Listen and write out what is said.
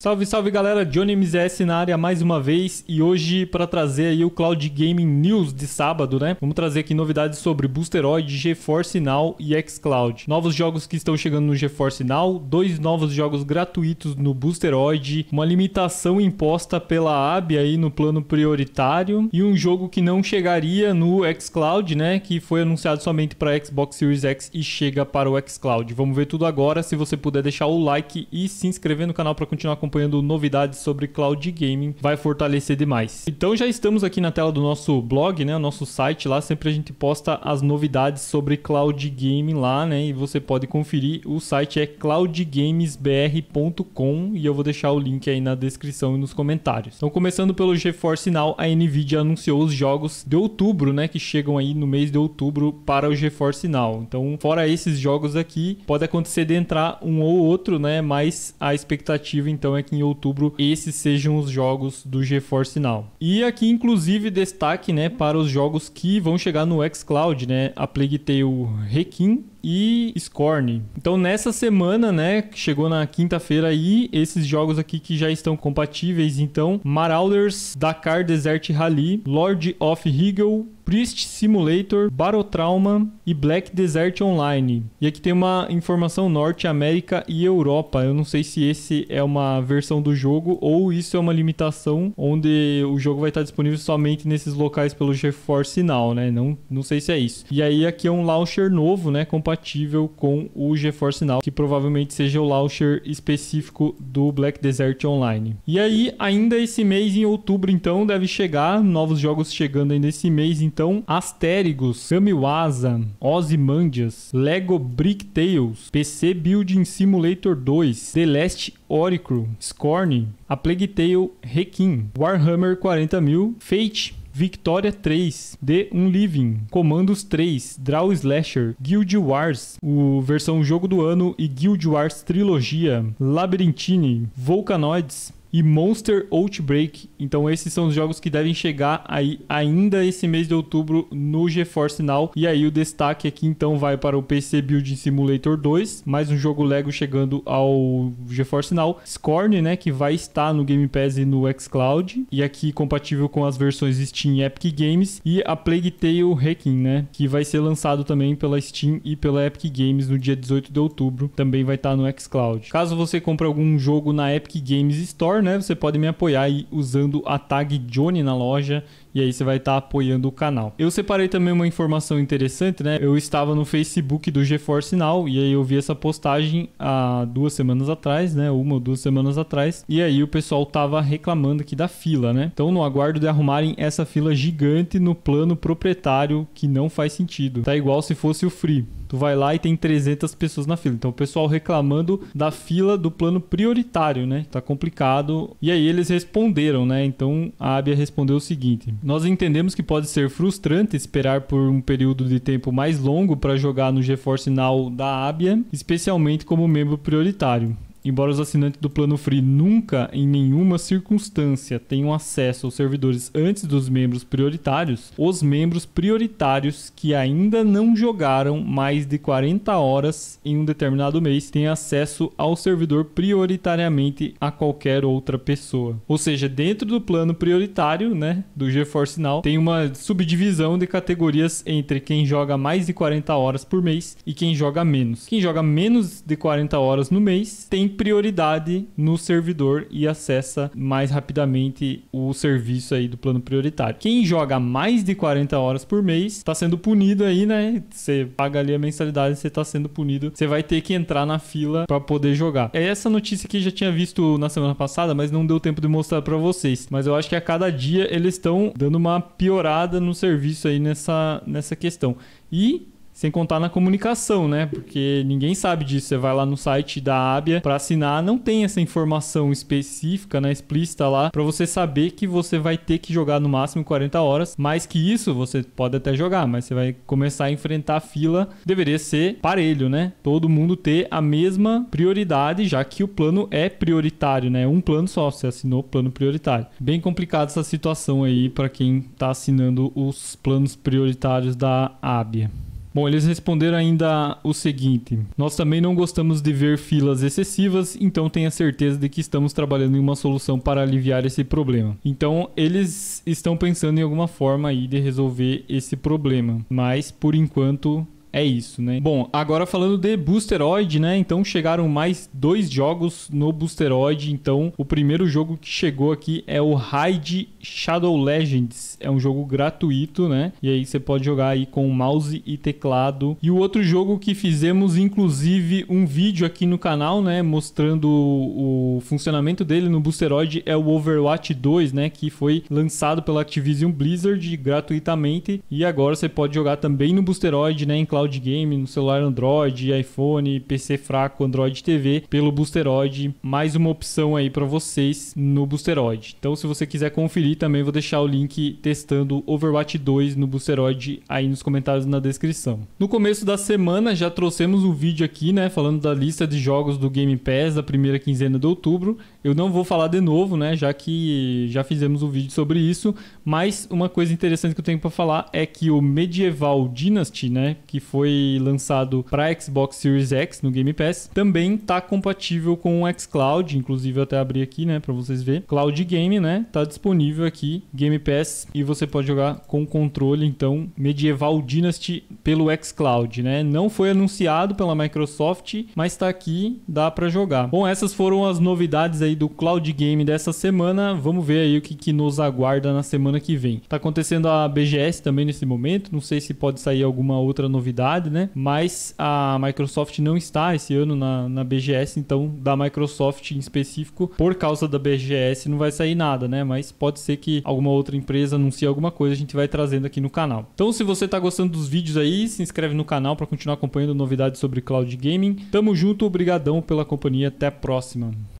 Salve, salve galera, Johnny MZS na área mais uma vez e hoje para trazer aí o Cloud Gaming News de sábado, né? Vamos trazer aqui novidades sobre Boosteroid, GeForce Now e xCloud. Novos jogos que estão chegando no GeForce Now, dois novos jogos gratuitos no Boosteroid, uma limitação imposta pela AB aí no plano prioritário e um jogo que não chegaria no xCloud, né? Que foi anunciado somente para Xbox Series X e chega para o xCloud. Vamos ver tudo agora. Se você puder deixar o like e se inscrever no canal para continuar com acompanhando novidades sobre cloud gaming, vai fortalecer demais. Então já estamos aqui na tela do nosso blog, né, o nosso site lá, sempre a gente posta as novidades sobre cloud gaming lá, né, e você pode conferir. O site é cloudgamesbr.com e eu vou deixar o link aí na descrição e nos comentários. Então começando pelo GeForce Now, a Nvidia anunciou os jogos de outubro, né, que chegam aí no mês de outubro para o GeForce Now. Então, fora esses jogos aqui, pode acontecer de entrar um ou outro, né, mas a expectativa então é é que em outubro esses sejam os jogos do GeForce Now. E aqui, inclusive, destaque né, para os jogos que vão chegar no xCloud, né? A Plague Tale Requiem e Scorn. Então nessa semana, né, chegou na quinta-feira aí, esses jogos aqui que já estão compatíveis, então Marauders, Dakar Desert Rally, Lord of Higgle, Priest Simulator, Barotrauma e Black Desert Online. E aqui tem uma informação Norte América e Europa. Eu não sei se esse é uma versão do jogo ou isso é uma limitação onde o jogo vai estar disponível somente nesses locais pelo GeForce Now, né? Não, não sei se é isso. E aí aqui é um launcher novo, né, compatível com o GeForce Now, que provavelmente seja o launcher específico do Black Desert Online. E aí ainda esse mês em outubro então deve chegar novos jogos chegando ainda esse mês então então, Astérigos, Kamiwaza, Ozymandias, Lego Brick Tales, PC Building Simulator 2, The Last Oracle, Scorn, A Plague Tale Requiem, Warhammer 40.000, Fate, Victoria 3, The Unliving, Commandos 3, Draw Slasher, Guild Wars, o versão jogo do ano e Guild Wars Trilogia, Labyrinthine, Volcanoids, e Monster Outbreak. Então esses são os jogos que devem chegar aí ainda esse mês de outubro no GeForce Now. E aí o destaque aqui então vai para o PC Building Simulator 2, mais um jogo Lego chegando ao GeForce Now. Scorn, né, que vai estar no Game Pass e no xCloud e aqui compatível com as versões Steam e Epic Games e a Plague Tale Hacking, né, que vai ser lançado também pela Steam e pela Epic Games no dia 18 de outubro, também vai estar no xCloud. Caso você compre algum jogo na Epic Games Store Store, né? Você pode me apoiar aí usando a tag Johnny na loja e aí você vai estar tá apoiando o canal. Eu separei também uma informação interessante, né? Eu estava no Facebook do GeForce Now e aí eu vi essa postagem há duas semanas atrás, né? Uma ou duas semanas atrás. E aí o pessoal tava reclamando aqui da fila, né? Então no aguardo de arrumarem essa fila gigante no plano proprietário que não faz sentido. Tá igual se fosse o Free. Tu vai lá e tem 300 pessoas na fila. Então o pessoal reclamando da fila do plano prioritário, né? Tá complicado. E aí eles responderam, né? Então a Abia respondeu o seguinte: Nós entendemos que pode ser frustrante esperar por um período de tempo mais longo para jogar no GeForce Now da Abia, especialmente como membro prioritário. Embora os assinantes do plano Free nunca, em nenhuma circunstância, tenham acesso aos servidores antes dos membros prioritários, os membros prioritários que ainda não jogaram mais de 40 horas em um determinado mês têm acesso ao servidor prioritariamente a qualquer outra pessoa. Ou seja, dentro do plano prioritário, né, do GeForce Now, tem uma subdivisão de categorias entre quem joga mais de 40 horas por mês e quem joga menos. Quem joga menos de 40 horas no mês tem prioridade no servidor e acessa mais rapidamente o serviço aí do plano prioritário. Quem joga mais de 40 horas por mês está sendo punido aí, né? Você paga ali a mensalidade, você está sendo punido. Você vai ter que entrar na fila para poder jogar. É essa notícia que eu já tinha visto na semana passada, mas não deu tempo de mostrar para vocês. Mas eu acho que a cada dia eles estão dando uma piorada no serviço aí nessa, nessa questão. E sem contar na comunicação, né? Porque ninguém sabe disso. Você vai lá no site da ABIA para assinar, não tem essa informação específica, né, explícita lá, para você saber que você vai ter que jogar no máximo 40 horas. Mais que isso, você pode até jogar, mas você vai começar a enfrentar a fila. Deveria ser parelho, né? Todo mundo ter a mesma prioridade, já que o plano é prioritário, né? Um plano só, você assinou o plano prioritário. Bem complicada essa situação aí para quem tá assinando os planos prioritários da ABIA. Bom, eles responderam ainda o seguinte: Nós também não gostamos de ver filas excessivas, então tenha certeza de que estamos trabalhando em uma solução para aliviar esse problema. Então, eles estão pensando em alguma forma aí de resolver esse problema, mas por enquanto é isso, né? Bom, agora falando de Boosteroid, né? Então chegaram mais dois jogos no Boosteroid. Então, o primeiro jogo que chegou aqui é o Raid Shadow Legends. É um jogo gratuito, né? E aí você pode jogar aí com mouse e teclado. E o outro jogo que fizemos, inclusive, um vídeo aqui no canal, né? Mostrando o funcionamento dele no Boosteroid é o Overwatch 2, né? Que foi lançado pela Activision Blizzard gratuitamente. E agora você pode jogar também no Boosteroid, né? Em cloud de game no celular Android, iPhone, PC fraco, Android TV, pelo Boosteroid. Mais uma opção aí para vocês no Boosteroid. Então, se você quiser conferir, também vou deixar o link testando Overwatch 2 no Boosteroid aí nos comentários na descrição. No começo da semana, já trouxemos um vídeo aqui, né, falando da lista de jogos do Game Pass da primeira quinzena de outubro. Eu não vou falar de novo, né, já que já fizemos um vídeo sobre isso, mas uma coisa interessante que eu tenho para falar é que o Medieval Dynasty, né, que foi lançado para Xbox Series X no Game Pass, também tá compatível com o xCloud, inclusive eu até abri aqui, né, para vocês verem. Cloud Game, né, tá disponível aqui, Game Pass, e você pode jogar com controle, então, Medieval Dynasty pelo xCloud, né? Não foi anunciado pela Microsoft, mas tá aqui, dá para jogar. Bom, essas foram as novidades aí do Cloud Game dessa semana. Vamos ver aí o que, que nos aguarda na semana que vem. Tá acontecendo a BGS também nesse momento, não sei se pode sair alguma outra novidade novidade, né? Mas a Microsoft não está esse ano na, na BGS, então da Microsoft em específico, por causa da BGS, não vai sair nada, né? Mas pode ser que alguma outra empresa anuncie alguma coisa, a gente vai trazendo aqui no canal. Então, se você está gostando dos vídeos aí, se inscreve no canal para continuar acompanhando novidades sobre cloud gaming. Tamo junto, obrigadão pela companhia, até a próxima.